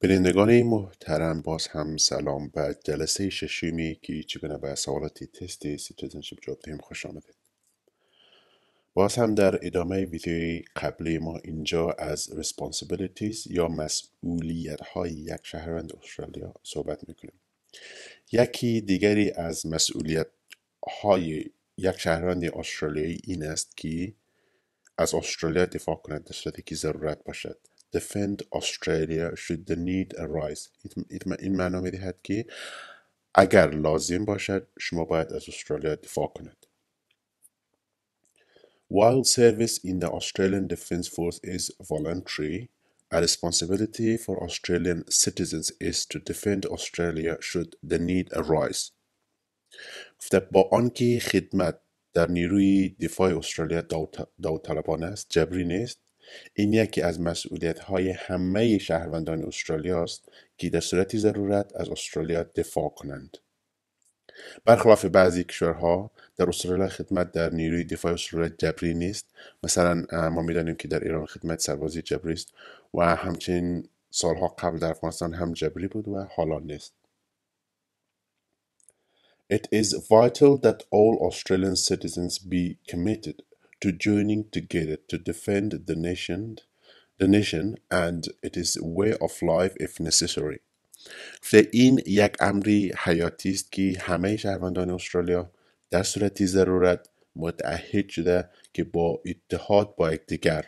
بینندگان محترم باز هم سلام به جلسه ششمی که چگونه به سوالات تست سیتیزنشیپ جواب دهیم خوش آمدید باز هم در ادامه ویدیوی قبلی ما اینجا از responsibilities یا مسئولیت های یک شهروند استرالیا صحبت میکنیم یکی دیگری از مسئولیت های یک شهروند استرالیایی این است که از استرالیا دفاع کند در صورتی که ضرورت باشد defend Australia should the need arise این معنا میدهد که اگر لازم باشد شما باید از استرالیا دفاع کنید While service in the Australian Defence Force is voluntary, a responsibility for Australian citizens is to defend Australia should the need arise. گفته با آنکه خدمت در نیروی دفاع استرالیا داوطلبانه است جبری نیست این یکی از های همه شهروندان استرالیا است که در صورتی ضرورت از استرالیا دفاع کنند برخلاف بعضی کشورها در استرالیا خدمت در نیروی دفاع استرالیا جبری نیست مثلا ما میدانیم که در ایران خدمت سربازی جبری است و همچنین سالها قبل در افغانستان هم جبری بود و حالا نیست It is vital that all Australian citizens be committed to joining together to defend the nation, the nation, and it is a way of life if necessary. این یک امری حیاتی است که همه شهروندان استرالیا در صورتی ضرورت متعهد شده که با اتحاد با یکدیگر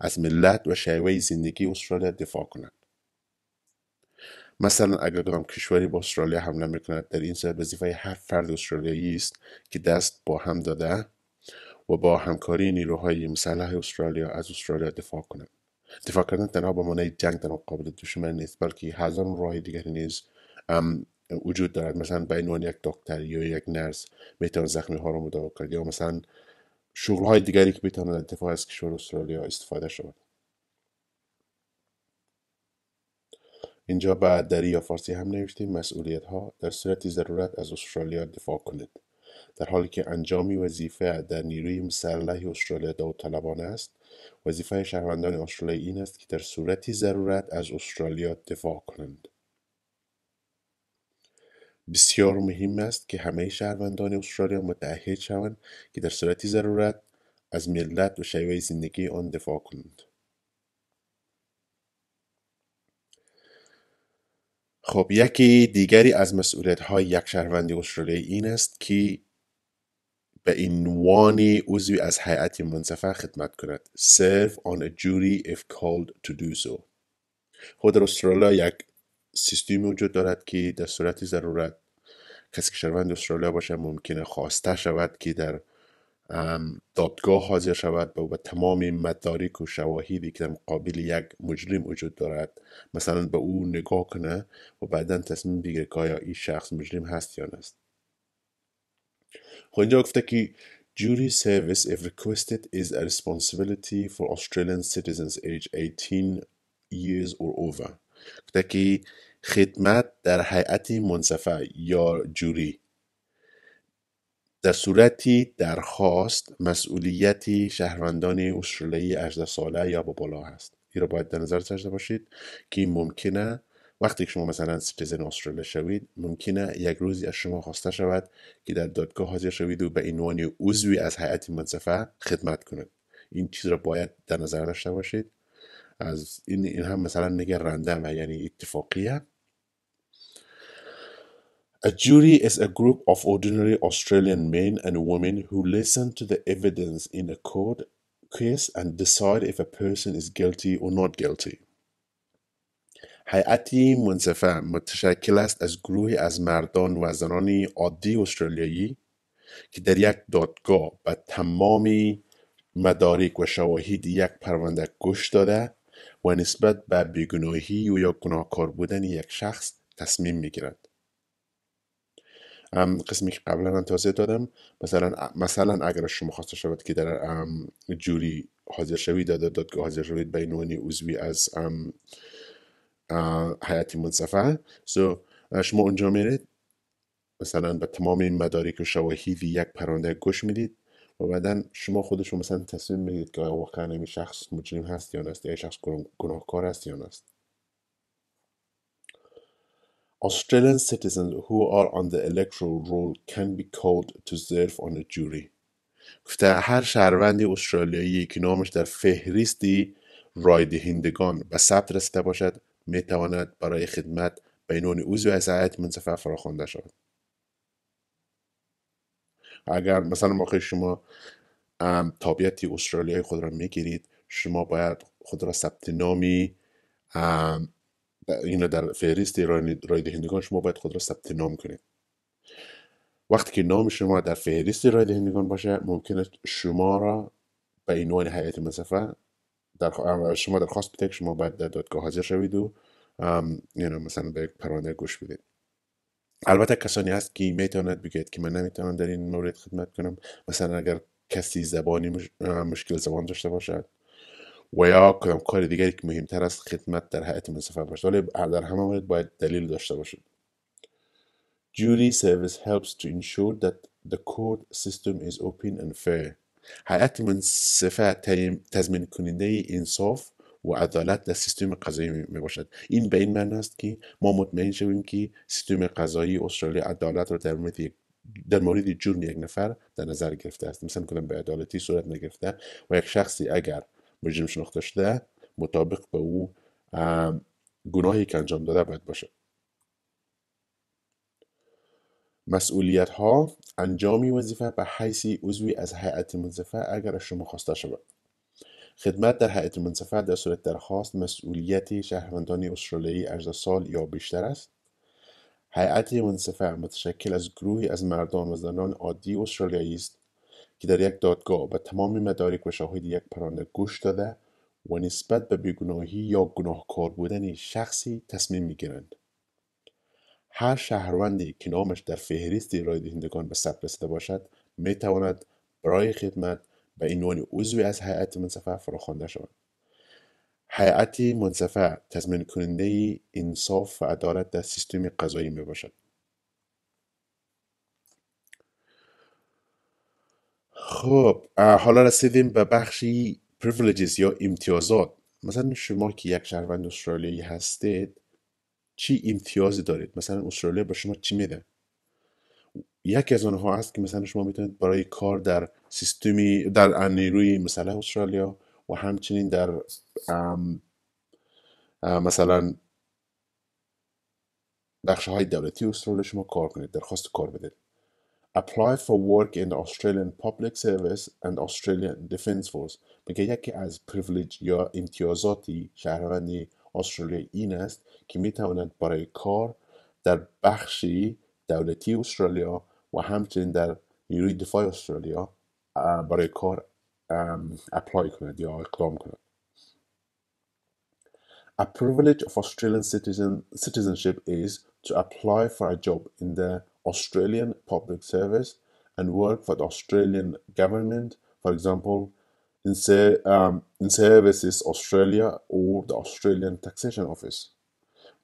از ملت و شیوه زندگی استرالیا دفاع کنند مثلا اگر کدام کشوری با استرالیا حمله میکند در این صورت وظیفه هر فرد استرالیایی است که دست با هم داده و با همکاری نیروهای مسلح استرالیا از استرالیا دفاع کنند دفاع کردن تنها با معنای جنگ در مقابل دشمن نیست بلکه هزار راه دیگری نیز وجود دارد مثلا به عنوان یک دکتر یا یک نرس میتوند زخمی ها را مداوا کرد یا مثلا شغل های دیگری که بتواند دفاع از کشور استرالیا استفاده شود اینجا بعد دری یا فارسی هم نوشتیم مسئولیت ها در صورت ضرورت از استرالیا دفاع کنید در حالی که انجام وظیفه در نیروی مسلح استرالیا داوطلبانه است وظیفه شهروندان استرالیا این است که در صورتی ضرورت از استرالیا دفاع کنند بسیار مهم است که همه شهروندان استرالیا متعهد شوند که در صورتی ضرورت از ملت و شیوه زندگی آن دفاع کنند خب یکی دیگری از مسئولیت های یک شهروند استرالیایی این است که به عنوان عضوی از هیئت منصفه خدمت کند serve on a jury if called to do so خود در استرالیا یک سیستم وجود دارد که در صورت ضرورت کسی که شهروند استرالیا باشه ممکنه خواسته شود که در دادگاه حاضر شود و تمام مدارک و شواهدی که در مقابل یک مجرم وجود دارد مثلا به او نگاه کنه و بعدا تصمیم بگیره که آیا این شخص مجرم هست یا نیست خب گفته که جوری service, if requested, is a responsibility for Australian citizens age 18 years or over. گفته که خدمت در هیئت منصفه یا جوری در صورتی درخواست مسئولیتی شهروندان استرالیایی 18 ساله یا با بالا هست این رو باید در نظر داشته باشید که ممکنه وقتی که شما مثلا سیتیزن استرالیا شوید ممکنه یک روزی از شما خواسته شود که در دادگاه حاضر شوید و به عنوان عضوی از هیئت منصفه خدمت کنید این چیز را باید در نظر داشته باشید از این, این هم مثلا نگه رندم یعنی اتفاقیه A jury is a group of ordinary Australian men and women who listen to the evidence in a court case and decide if a person is guilty or not guilty. هیئتی منصفه متشکل است از گروهی از مردان و زنانی عادی استرالیایی که در یک دادگاه به تمامی مدارک و شواهد یک پرونده گوش داده و نسبت به بیگناهی و یا گناهکار بودن یک شخص تصمیم میگیرد. قسمی که قبلا توضیح دادم مثلا مثلا اگر شما خواسته شود که در جوری حاضر شوید داده که حاضر شوید به عنوان عضوی از حیات منصفه سو شما اونجا میرید مثلا به تمام این مدارک و شواهد یک پرونده گوش میدید و بعدا شما خودشون مثلا تصمیم میگیرید که واقعا این شخص مجرم هست یا نست یا شخص گناهکار هست یا نست Australian citizens who are on the electoral roll can be called to serve on a jury گفته هر شهروندی استرالیایی که نامش در فهریستی رای دهندگان به ثبت رسیده باشد می تواند برای خدمت به عنوان عضو هیئت منصفه فراخوانده شود اگر مثلا موقع شما تابعیت استرالیایی خود را میگیرید شما باید خود را ثبت نامی را در فهرست رای دهندگان شما باید خود را ثبت نام کنید وقتی که نام شما در فهرست رای دهندگان باشه ممکن است شما را به عنوان حیات مصفه در شما درخواست بده شما باید در دادگاه حاضر شوید و یعنی مثلا به یک پرونده گوش بدید البته کسانی هست که میتواند بگید که من نمیتوانم در این مورد خدمت کنم مثلا اگر کسی زبانی مشکل زبان داشته باشد و یا کدام کار دیگری که مهمتر است خدمت در حیات مسافر باشد ولی در همه مورد باید دلیل داشته باشد Jury service helps to ensure that the court system is open and fair. من منصفه تضمین کننده انصاف و عدالت در سیستم قضایی می باشد این به این معنی است که ما مطمئن شویم که سیستم قضایی استرالیا عدالت را در مورد در مورد جرم یک نفر در نظر گرفته است مثلا کنم به عدالتی صورت نگرفته و یک شخصی اگر مجرم شناخته شده مطابق به او گناهی که انجام داده باید باشه مسئولیت ها انجامی وظیفه به حیثی عضوی از هیئت منصفه اگر شما خواسته شود خدمت در هیئت منصفه در صورت درخواست مسئولیت شهروندان استرالیایی 18 سال یا بیشتر است هیئت منصفه متشکل از گروهی از مردان و زنان عادی استرالیایی است که در یک دادگاه به تمام مدارک و شاهد یک پرونده گوش داده و نسبت به بیگناهی یا گناهکار بودن شخصی تصمیم میگیرند هر شهروندی که نامش در فهرست رای دهندگان به ثبت رسیده باشد میتواند برای خدمت به عنوان عضوی از هیئت منصفه فراخوانده شود هیئت منصفه تضمین کننده انصاف و عدالت در سیستم قضایی می باشد خب حالا رسیدیم به بخشی پریویلیجز یا امتیازات مثلا شما که یک شهروند استرالیایی هستید چی امتیازی دارید مثلا استرالیا به شما چی میده یکی از آنها هست که مثلا شما میتونید برای کار در سیستمی در نیروی مثلا استرالیا و همچنین در ام ام مثلا بخش های دولتی استرالیا شما کار کنید درخواست کار بدید اپلای for work in the Australian Public Service and Australian Defence Force میگه یکی از پریولیج یا امتیازاتی شهروندی استرالیا این است که میتوانند برای کار در بخشی دولتی استرالیا و همچنین در نیروی دفاع استرالیا برای کار اپلای کنند یا اقدام کنند A privilege of Australian citizen, citizenship is to apply for a job in the Australian public service and work for the Australian government, for example, in, ser- um, in Services Australia or the Australian Taxation Office.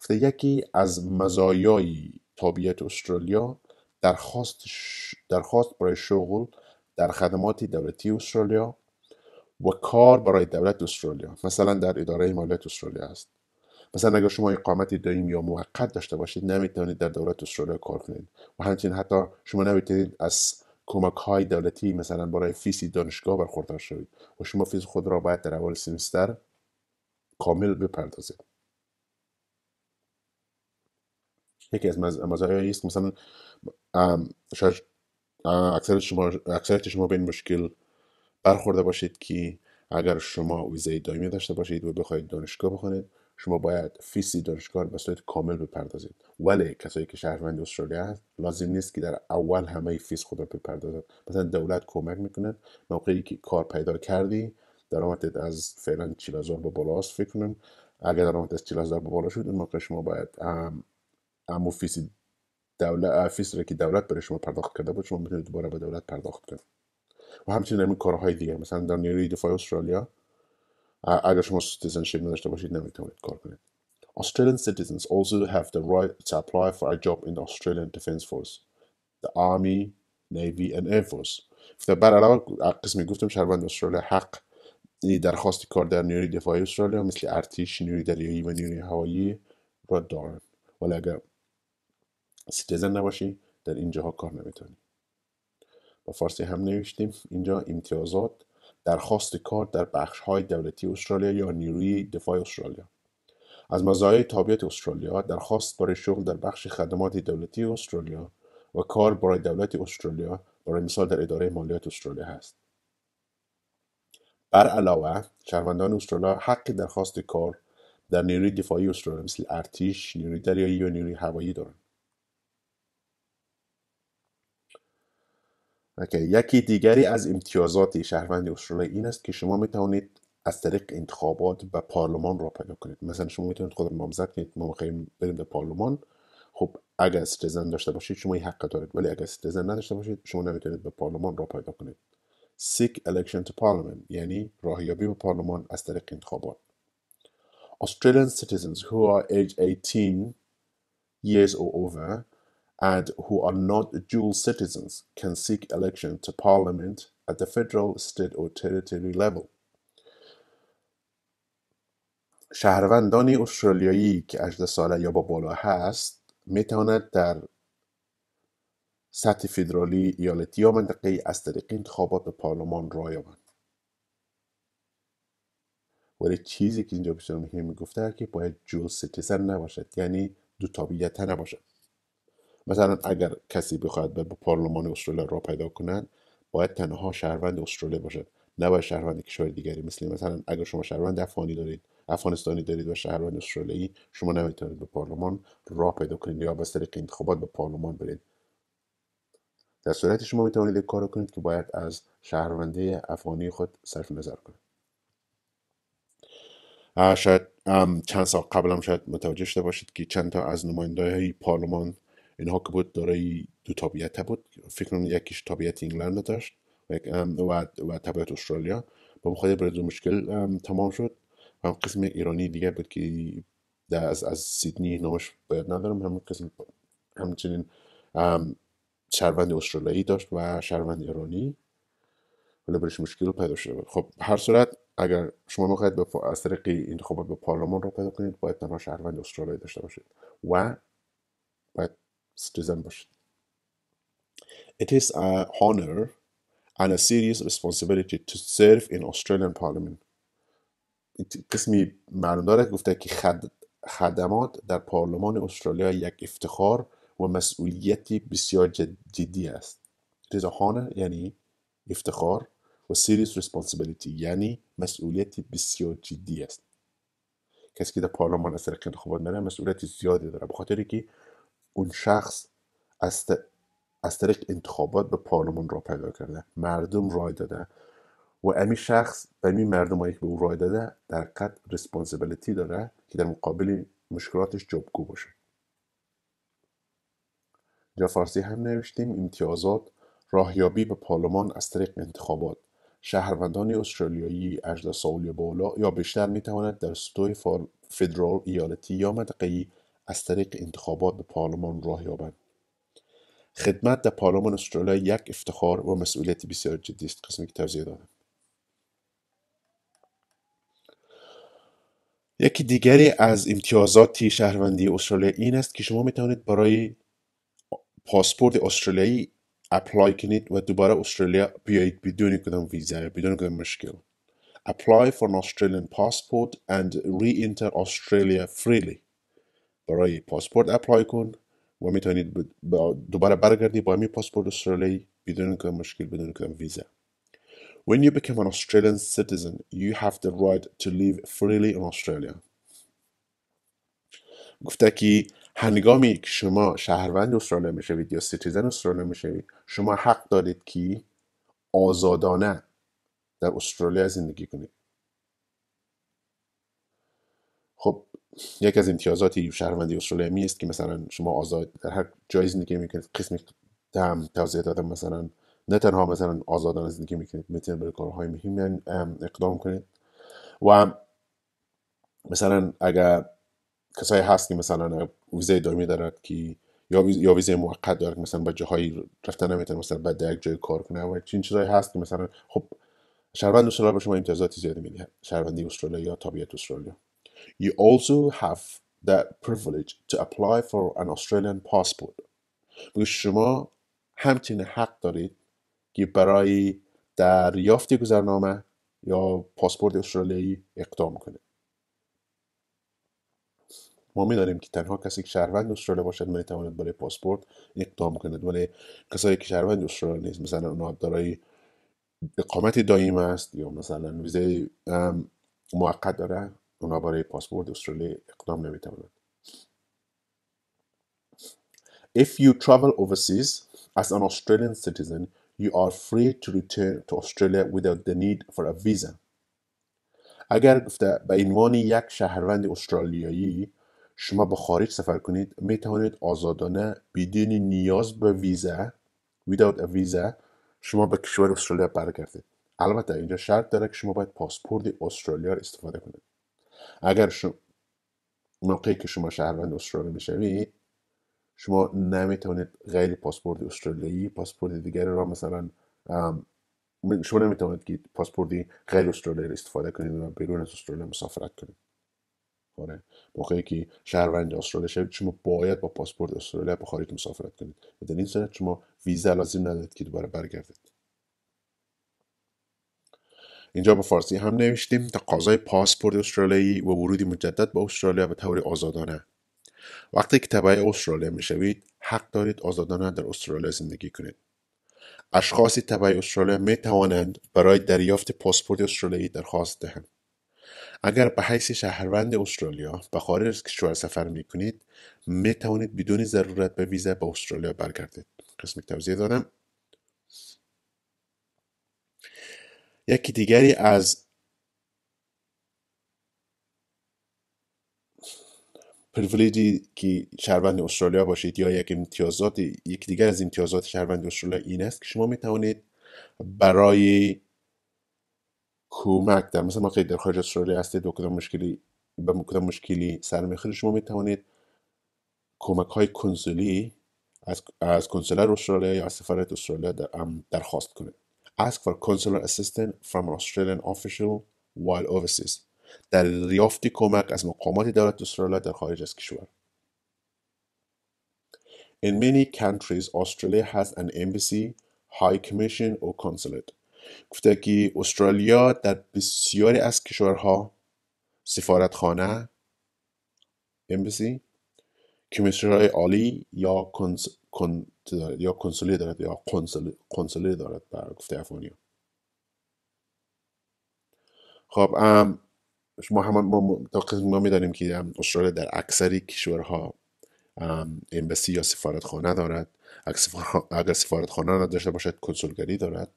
گفته یکی از مزایای تابعیت استرالیا درخواست, ش... درخواست برای شغل در خدمات دولتی استرالیا و کار برای دولت استرالیا مثلا در اداره مالیات استرالیا است مثلا اگر شما اقامت دائم یا موقت داشته باشید نمیتونید در دولت استرالیا کار کنید و همچنین حتی شما نمیتونید از کمک های دولتی مثلا برای فیسی دانشگاه برخوردار شوید و شما فیز خود را باید در اول سمستر کامل بپردازید یکی از مزایایی است مثلا شاید شما شما به این مشکل برخورده باشید که اگر شما ویزه دائمی داشته باشید و بخواید دانشگاه بخونید شما باید فیسی دانشگاه به صورت کامل بپردازید ولی کسایی که شهروند استرالیا هست لازم نیست که در اول همه فیس خود را بپردازد. مثلا دولت کمک میکنه موقعی که کار پیدا کردی درآمدت از فعلا هزار به بالاست فکر کنم اگر درآمد از هزار به بالا شد اون موقع شما باید ام فیسی دولت فیس را که دولت برای شما پرداخت کرده بود شما میتونید دوباره به دولت پرداخت کنید و همچنین کارهای دیگه مثلا در نیروی دفاع استرالیا اگر شما سیتیزنشیپ نداشته باشید نمیتونید کار کنید Australian citizens also have the right to apply for a job in the Australian Defence Force, the Army, Navy and Air Force. بر علاوه قسمی گفتم شهروند استرالیا حق درخواست کار در نیروی دفاعی استرالیا مثل ارتش، نیروی دریایی و نیروی هوایی را دارند. ولی اگر سیتیزن نباشی در اینجاها کار نمیتونی. با فارسی هم نوشتیم اینجا امتیازات درخواست کار در های دولتی استرالیا یا نیروی دفاع استرالیا از مزایای تابعیت استرالیا درخواست برای شغل در بخش خدمات دولتی استرالیا و کار برای دولت استرالیا برای مثال در اداره مالیات استرالیا هست بر علاوه شهروندان استرالیا حق درخواست کار در نیروی دفاعی استرالیا مثل ارتش نیروی دریایی و نیروی هوایی دارند یکی دیگری از امتیازات شهروند استرالیا این است که شما میتوانید از طریق انتخابات به پارلمان را پیدا کنید مثلا شما میتونید خود نامزد کنید ما میخواییم بریم به پارلمان خب اگر سیتیزن داشته باشید شما این حق دارید ولی اگر سیتیزن نداشته باشید شما نمیتونید به پارلمان را پیدا کنید سیک election to parliament. یعنی راهیابی به پارلمان از طریق انتخابات Australian citizens who are age 18 years or over and who are not dual citizens can seek election to parliament at the federal, state or territory level. شهروندانی استرالیایی که 18 ساله یا با بالا هست می تواند در سطح فدرالی ایالتی یا منطقه از طریق انتخابات به پارلمان را یابند ولی چیزی که اینجا بیشتر مهم گفته که باید جول سیتیزن نباشد یعنی دو تابعیت نباشد مثلا اگر کسی بخواد به پارلمان استرالیا را پیدا کنند باید تنها شهروند استرالیا باشد نباید شهروند کشور دیگری مثل مثلا اگر شما شهروند افغانی دارید افغانستانی دارید و شهروند استرالیایی شما نمیتونید به پارلمان راه پیدا کنید یا به طریق انتخابات به پارلمان برید در صورتی شما میتوانید یک کار کنید که باید از شهرونده افغانی خود صرف نظر کنید شاید چند سال قبل هم شاید متوجه شده باشید که چند از نماینده پارلمان ها که بود دارای دو طبیعت بود فکر کنم یکیش طبیعت انگلند داشت و, و طبیعت استرالیا با خود برای دو مشکل تمام شد و قسم ایرانی دیگه بود که از, از سیدنی نامش باید ندارم هم قسم همچنین شهروند استرالیایی داشت و شهروند ایرانی ولی برش مشکل پیدا شده بود خب هر صورت اگر شما میخواید به از طریق انتخابات به پارلمان رو پیدا کنید باید تنها شهروند استرالیایی داشته باشید و December. It is an honour and a serious responsibility to serve in Australian Parliament. قسمی داره گفته که خدمات در پارلمان استرالیا یک افتخار و مسئولیتی بسیار جدی است. It is a honor یعنی افتخار و serious responsibility یعنی مسئولیتی بسیار جدی است. کسی که در پارلمان از طریق انتخابات میره مسئولیت زیادی داره بخاطر اینکه که اون شخص از, طریق انتخابات به پارلمان را پیدا کرده مردم رای داده و امی شخص به امی مردم که به او رای داده در قد ریسپانسیبلیتی داره که در مقابل مشکلاتش جابگو باشه جا هم نوشتیم امتیازات راهیابی به پارلمان از طریق انتخابات شهروندان استرالیایی اجدا یا بالا یا بیشتر میتواند در سطوح فدرال ایالتی یا منطقه‌ای از طریق انتخابات به پارلمان راه یابد. خدمت در پارلمان استرالیا یک افتخار و مسئولیت بسیار جدی است قسمی که توضیح دارد. یکی دیگری از امتیازات شهروندی استرالیا این است که شما توانید برای پاسپورت استرالیایی اپلای کنید و دوباره استرالیا بیایید بدون کدام ویزا بدون کدام مشکل apply for an Australian passport and re-enter Australia برای پاسپورت اپلای کن و میتونید دوباره برگردی با همین پاسپورت استرالی بدون که مشکل بدون که ویزا When you become an Australian citizen, you have the right to live freely in Australia. گفته که هنگامی که شما شهروند استرالیا میشوید یا سیتیزن استرالیا میشوید شما حق دارید که آزادانه در استرالیا زندگی کنید یکی از امتیازات شهروندی استرالیایی است که مثلا شما آزاد در هر جایی زندگی میکنید قسم هم توضیح دادم مثلا نه تنها مثلا آزادان زندگی میکنید میتونید به کارهای مهم اقدام کنید و مثلا اگر کسایی هست که مثلا ویزه دائمی دارد که یا یا ویزه موقت دارد که مثلا به جاهایی رفتن نمیتونه مثلا بعد در یک جای کار کنه و چین چیزایی هست که مثلا خب شهروند استرالیا به شما امتیازات زیادی میده شهروندی استرالیا یا تابعیت استرالیا You also have that privilege to apply for an Australian passport شما شما همچین حق دارید که برای دریافت گذرنامه یا پاسپورت استرالیایی اقدام کنید ما میدانیم که تنها کسی که شهروند استرالیا باشد میتواند برای پاسپورت اقدام کند ولی کسایی که شهروند استرالیا نیست مثلا اونا دارای اقامت دایم است یا مثلا ویزه موقت داره اونا برای پاسپورت استرالیا اقدام نمیتواند If you travel overseas as an Australian citizen, you are free to return to Australia without the need for a visa. اگر گفته به عنوان یک شهروند استرالیایی شما به خارج سفر کنید می توانید آزادانه بدون نیاز به ویزا without a visa شما به کشور استرالیا برگردید البته اینجا شرط داره که شما باید پاسپورت استرالیا استفاده کنید اگر شما موقعی که شما شهروند استرالیا میشوید شما نمیتونید غیر پاسپورت استرالیایی پاسپورت دیگر را مثلا شما نمیتونید که پاسپورتی غیر استرالیایی استفاده کنید و بیرون از استرالیا مسافرت کنید آره موقعی که شهروند استرالیا شوید شما باید با پاسپورت استرالیا به خارج مسافرت کنید و این صورت شما ویزا لازم ندارید که دوباره برگردید اینجا به فارسی هم نوشتیم تقاضای پاسپورت استرالیایی و ورودی مجدد به استرالیا به طور آزادانه وقتی که تبع استرالیا میشوید حق دارید آزادانه در استرالیا زندگی کنید اشخاص تبع استرالیا می توانند برای دریافت پاسپورت استرالیایی درخواست دهند اگر به حیث شهروند استرالیا به خارج از کشور سفر می کنید می توانید بدون ضرورت به ویزا به استرالیا برگردید قسمت توضیح دادم یکی دیگری از پرویلیجی که شهروند استرالیا باشید یا یک امتیازات یک دیگر از امتیازات شهروند استرالیا این است که شما می توانید برای کمک در مثلا وقتی در خارج استرالیا هستید و کدام مشکلی به کدام مشکلی سر شما می توانید کمک های کنسولی از, از کنسولر استرالیا یا از سفارت استرالیا درخواست کنید ask for consular assistance from an Australian official while overseas در ریافتی کمک از مقامات دولت استرالیا در خارج از کشور In many countries, Australia has an embassy, high commission or consulate. گفته که استرالیا در بسیاری از کشورها سفارتخانه embassy کمیسرهای عالی یا کن یا دارد یا کنسولی دارد بر گفته افغانی خب ما همان تا ما میدانیم که استرالیا در اکثری کشورها امبسی یا خانه دارد اگر خانه نداشته باشد کنسولگری دارد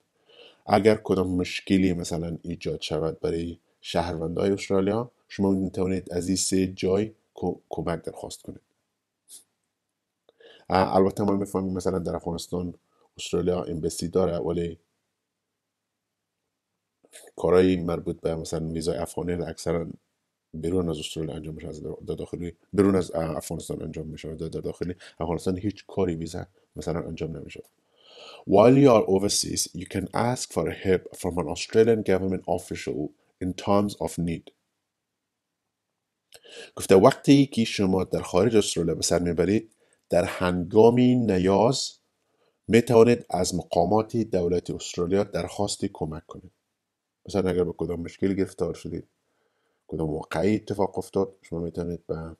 اگر کدام مشکلی مثلا ایجاد شود برای شهروندهای استرالیا شما میتوانید از این سه جای کمک درخواست کنید البته ما میفهمیم مثلا در افغانستان استرالیا امبسی داره ولی کارهای مربوط به مثلا ویزای افغانی اکثرا بیرون از استرالیا انجام میشه در داخلی بیرون از افغانستان انجام میشه در داخلی افغانستان هیچ کاری ویزا مثلا انجام نمیشه While you are overseas, you can ask for help from an Australian government official in times of need. گفته وقتی که شما در خارج استرالیا به سر میبرید در هنگامی نیاز میتواند از مقامات دولت استرالیا درخواست کمک کنید مثلا اگر به کدام مشکل گرفتار شدید کدام واقعی اتفاق افتاد شما توانید به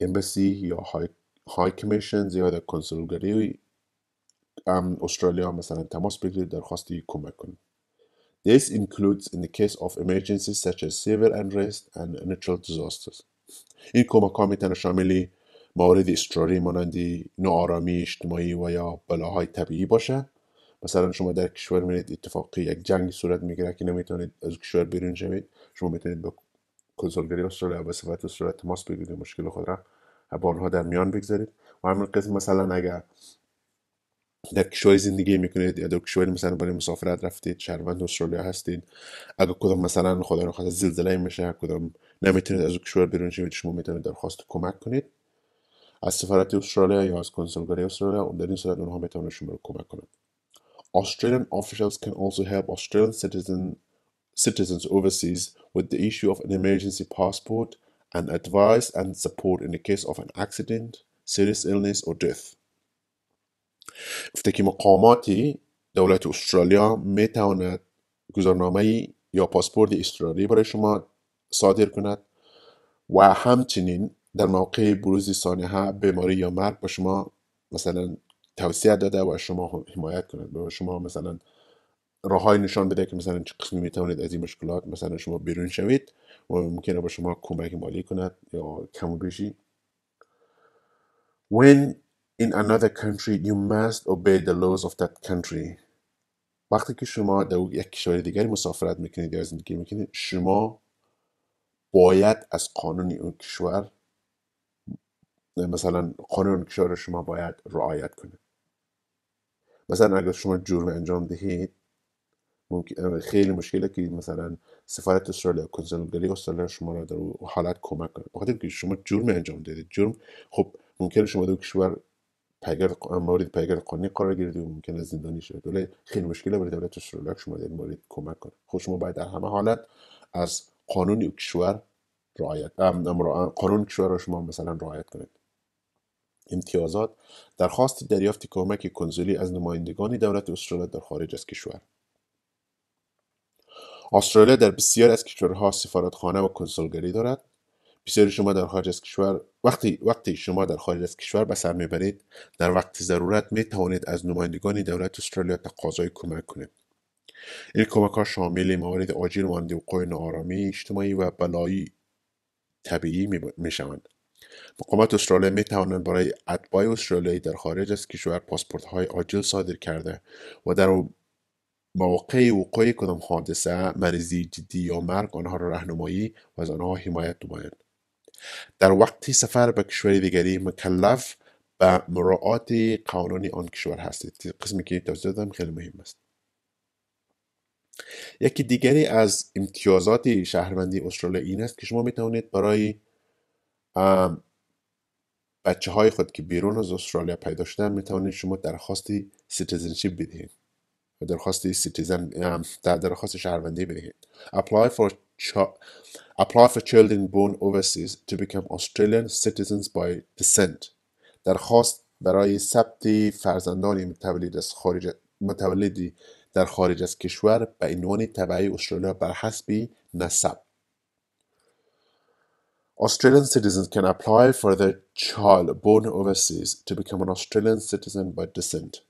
امبسی یا های, های کمیشن یا در کنسولگری استرالیا مثلا تماس بگیرید درخواست کمک کنید This includes in the case of emergencies such as civil unrest and natural disasters. این کمک ها میتونه شاملی موارد اضطراری مانند ناآرامی اجتماعی و یا بلاهای طبیعی باشه مثلا شما در کشور میرید اتفاقی یک جنگ صورت میگیره که نمیتونید از کشور بیرون شوید شما میتونید با کنسولگری استرالیا و صفت استرالیا تماس بگیرید مشکل خود را با آنها در میان بگذارید و همین قسم مثلا اگر در کشور زندگی میکنید یا در کشوری مثلا برای مسافرت رفتید شهروند استرالیا هستید اگر کدام مثلا خدا رو زلزله میشه کدام نمیتونید از کشور بیرون شوید شما میتونید درخواست کمک کنید از سفارت استرالیا یا از کنسولگری استرالیا در این صورت اونها میتونن شما رو کمک کنند Australian officials can also help Australian citizen, citizens overseas with the issue of an emergency passport and advice and support in the case of an accident, serious illness or death. افتکی مقاماتی دولت استرالیا میتواند تواند یا پاسپورت استرالی برای شما صادر کند و همچنین در موقع بروز سانحه بیماری یا مرگ با شما مثلا توصیه داده و شما حمایت کند به شما مثلا راه های نشان بده که مثلا چه قسمی میتوانید از این مشکلات مثلا شما بیرون شوید و ممکنه به شما کمک مالی کند یا کم و بیشی When in another country you must obey the laws of that country وقتی که شما در یک کشور دیگری مسافرت میکنید یا زندگی میکنید شما باید از قانون اون کشور مثلا قانون کشور شما باید رعایت کنه مثلا اگر شما جرم انجام دهید خیلی مشکله که مثلا سفارت استرالیا کنسولگری استرالیا شما را در حالت کمک کنه بخاطر که شما جرم انجام دادید جرم خب ممکن شما در کشور پیگرد مورد پیگرد قانونی قرار گیرید و ممکن از زندانی شد، ولی خیلی مشکله برای دولت استرالیا شما در مورد کمک کنه خب شما باید در همه حالت از قانون کشور رعایت قانون کشور را شما مثلا رعایت کنید امتیازات درخواست دریافت کمک کنسولی از نمایندگان دولت استرالیا در خارج از کشور استرالیا در بسیاری از کشورها سفارتخانه و کنسولگری دارد بسیاری شما در خارج از کشور وقتی وقتی شما در خارج از کشور به سر میبرید در وقت ضرورت می توانید از نمایندگان دولت استرالیا تقاضای کمک کنید این کمک ها شامل موارد آجیل مانند وقوع آرامی، اجتماعی و بلایی طبیعی می شوند مقامات استرالیا می توانند برای اتباع استرالیایی در خارج از کشور پاسپورت های عاجل صادر کرده و در مواقع وقوع کدام حادثه مریضی جدی یا مرگ آنها را رهنمایی و از آنها حمایت نمایند در وقتی سفر به کشور دیگری مکلف به مراعات قانونی آن کشور هستید قسمی که توضیح دادم خیلی مهم است یکی دیگری از امتیازات شهروندی استرالیا این است که شما می توانید برای بچه های خود که بیرون از استرالیا پیدا شدن توانید شما درخواست سیتیزنشیپ بدهید درخواست سیتیزن در درخواست شهروندی بدهید apply for apply for children born overseas to become Australian citizens by descent درخواست برای ثبت فرزندان متولد از خارج متولدی در خارج از کشور به عنوان تبعی استرالیا بر حسب نسب Australian citizens can apply for their child born overseas to become an Australian citizen by descent.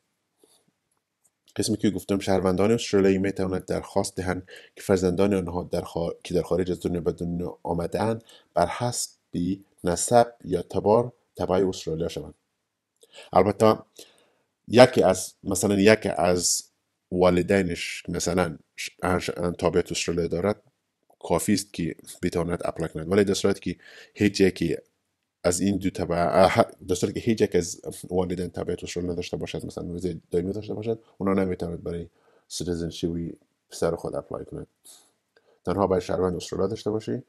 قسمی که گفتم شهروندان استرالیایی می توانند درخواست دهند که فرزندان آنها در که در خارج از دنیا به دنیا آمدهاند بر حسب نسب یا تبار تبع استرالیا شوند البته یکی از مثلا یکی از والدینش مثلا تابعیت استرالیا دارد کافی است که بتواند اپلای کند ولی در صورتی که هیچ یکی از این دو تبع در صورتی که هیچ یک از والدین تبعیت شغل نداشته باشد مثلا ویزه دائمی داشته باشد اونا نمیتواند برای وی پسر خود اپلای کند تنها برای شهروند استرالیا داشته باشی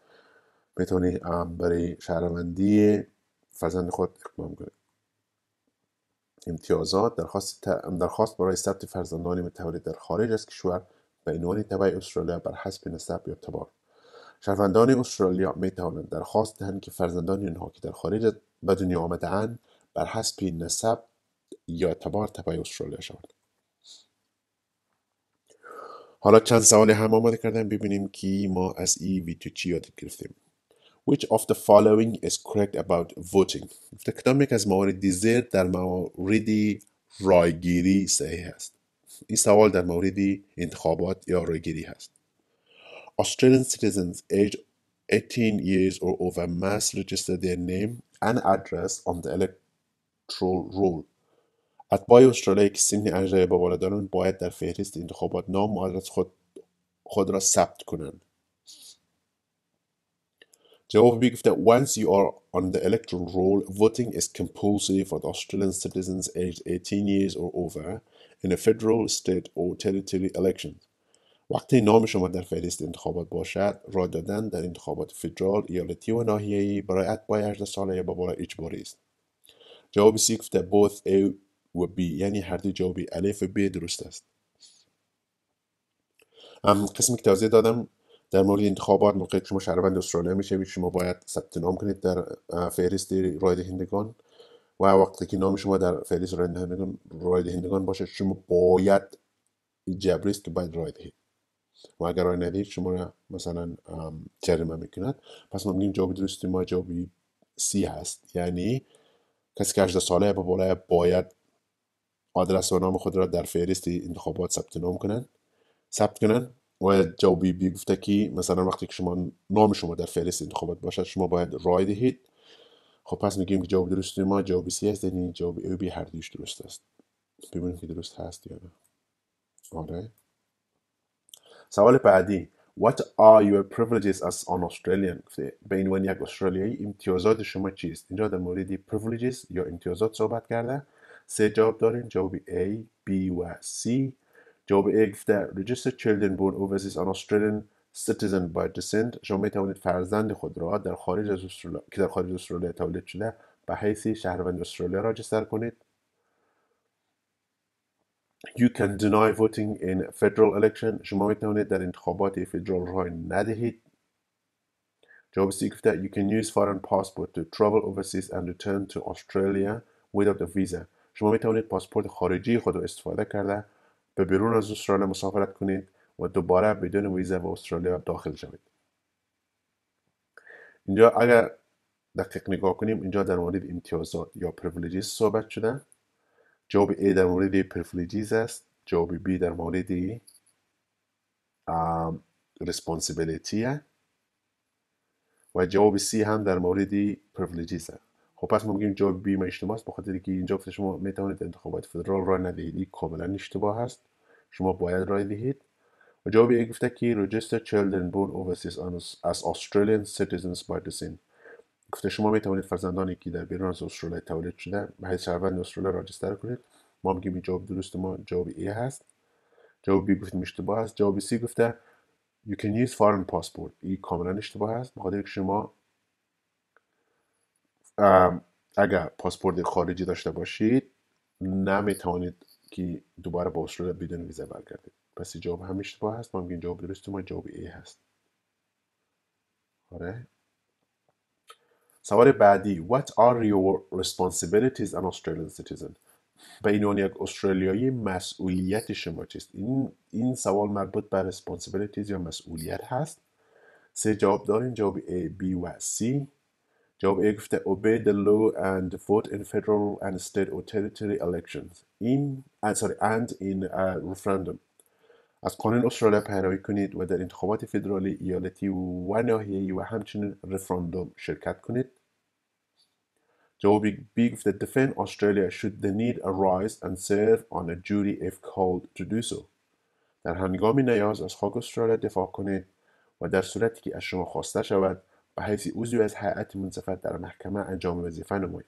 میتونی برای شهروندی فرزند خود اقدام کنید امتیازات درخواست, درخواست برای ثبت فرزندانی متولد در خارج از کشور به عنوان تبع استرالیا بر حسب نسب یا تبار شهروندان استرالیا می توانند درخواست دهند که فرزندان آنها که در خارج به دنیا اند بر حسب نسب یا تبار تبع استرالیا شوند حالا چند سوال هم آماده کردن ببینیم که ما از ای ویدیو چی یاد گرفتیم Which of the following is correct about voting? گفته کدام یک از موارد دیزیر در مورد رایگیری صحیح است؟ این سوال در مورد انتخابات یا رایگیری هست. Australian citizens aged 18 years or over must register their name and address on the electoral roll. اتباع استرالیا که سن اجرای با بالا دارند باید در فهرست انتخابات نام و آدرس خود, خود را ثبت کنند. جواب بی گفته Once you are on the electoral roll, voting is compulsory for the Australian citizens aged 18 years or over in a federal, state or territory elections. وقتی نام شما در فهرست انتخابات باشد رای دادن در انتخابات فدرال ایالتی و ناحیه‌ای برای اتباع 18 ساله یا بالا اجباری است جواب سی گفته both A و B یعنی هر دو جواب الف و B درست است ام قسمی که توضیح دادم در مورد انتخابات موقع شما شهروند استرالیا میشوید شما باید ثبت نام کنید در فهرست رای هندگان و وقتی که نام شما در فهرست رای هندگان باشد شما باید جبریست که باید رای و اگر آی ندهید شما را مثلا جریمه میکند پس ما میگیم جواب درستی ما جواب سی هست یعنی کسی که 18 ساله با بالای باید آدرس و نام خود را در فهرست انتخابات ثبت نام کنند ثبت کنند و جوابی بی گفته که مثلا وقتی که شما نام شما در فهرست انتخابات باشد شما باید رای دهید خب پس میگیم که جواب درست ما جواب سی هست یعنی جواب او بی هر درست است ببینیم که درست هست یا نه آره سوال بعدی What are your privileges as an Australian به عنوان یک استرالیایی امتیازات شما چیست اینجا در مورد privileges یا امتیازات صحبت کرده سه جواب دارین جواب A B و C جواب A گفته Register children born overseas an Australian citizen by descent شما می توانید فرزند خود را در خارج از استرالیا که در خارج استرالیا تولد شده به حیث شهروند استرالیا را راجستر کنید You can deny voting in federal election شما توانید در انتخابات فدرال رای ندهید جواب سی گفته You can use foreign passport to travel overseas and return to Australia without a visa شما توانید پاسپورت خارجی خود را استفاده کرده به بیرون از استرالیا مسافرت کنید و دوباره بدون ویزا به استرالیا داخل شوید اینجا اگر دقیق نگاه کنیم اینجا در مورد امتیازات یا پرویلیجیز صحبت شده جواب A در مورد پرفلیجیز است جواب B در مورد است و جواب C هم در مورد پرفلیجیز است خب پس ما بگیم جواب B ما اشتباه است بخاطر که اینجا شما میتوانید انتخابات فدرال را ندهید این کاملا اشتباه است شما باید رای دهید و جواب A گفته که register children born overseas as Australian citizens by descent گفته شما می توانید فرزندانی که در بیرون از استرالیا تولد شده به حیث شهروند استرالیا راجستر کنید ما میگیم جواب درست ما جواب ای هست جواب بی گفتیم اشتباه است جواب سی گفته you can use foreign passport این کاملا اشتباه هست بخاطر که شما اگر پاسپورت خارجی داشته باشید توانید که دوباره با استرالیا بدون ویزا برگردید پس جواب هم اشتباه هست ما میگیم جواب درست ما جواب ای هست آره سوال بعدی What are your responsibilities an Australian citizen به این یک استرالیایی مسئولیت شما چیست این, سوال مربوط به responsibilities یا مسئولیت هست سه جواب دارین جواب A, B و C جواب A گفته obey the law and vote in federal and state or territory elections in uh, sorry, and in a referendum از قانون استرالیا پیروی کنید و در انتخابات فدرالی ایالتی و ناحیه‌ای و همچنین رفراندوم شرکت کنید Jobbik if the defend Australia should the need arise and serve on a jury if called to do so. در هنگام نیاز از خاک استرالیا دفاع کنید و در صورتی که از شما خواسته شود به حیث عضوی از هیئت منصفت در محکمه انجام وظیفه نمایید.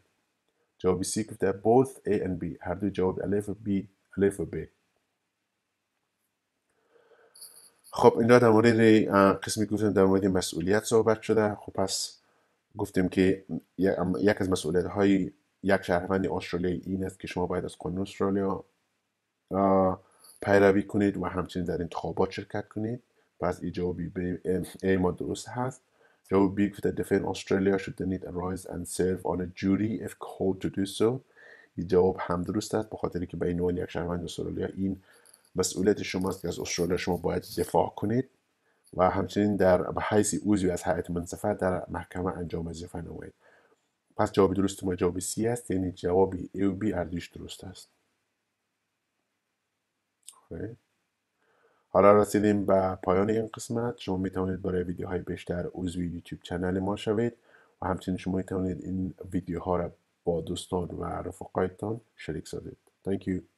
جواب C گفته both A and B هر دو جواب الف و B الف و B خب اینجا در مورد قسمی گفتم در مورد مسئولیت صحبت شده خب پس گفتیم که یک از مسئولیت های یک شهروند استرالیا این است که شما باید از قانون استرالیا پیروی کنید و همچنین در انتخابات شرکت کنید پس این جوابی به ما درست هست جواب بی که دفن استرالیا should نید arise اند سرو آن جوری جوری اف تو دو جواب هم درست است به خاطر که به عنوان یک شهروند استرالیا این مسئولیت شماست که از استرالیا شما باید دفاع کنید و همچنین در حیث عضوی از حیات منصفه در محکمه انجام وظیفه نمایید پس جواب درست ما جواب سی است یعنی جواب ای و درست است خب. حالا رسیدیم به پایان این قسمت شما می توانید برای ویدیوهای بیشتر عضو یوتیوب چنل ما شوید و همچنین شما می توانید این ویدیوها را با دوستان و رفقایتان شریک سازید Thank you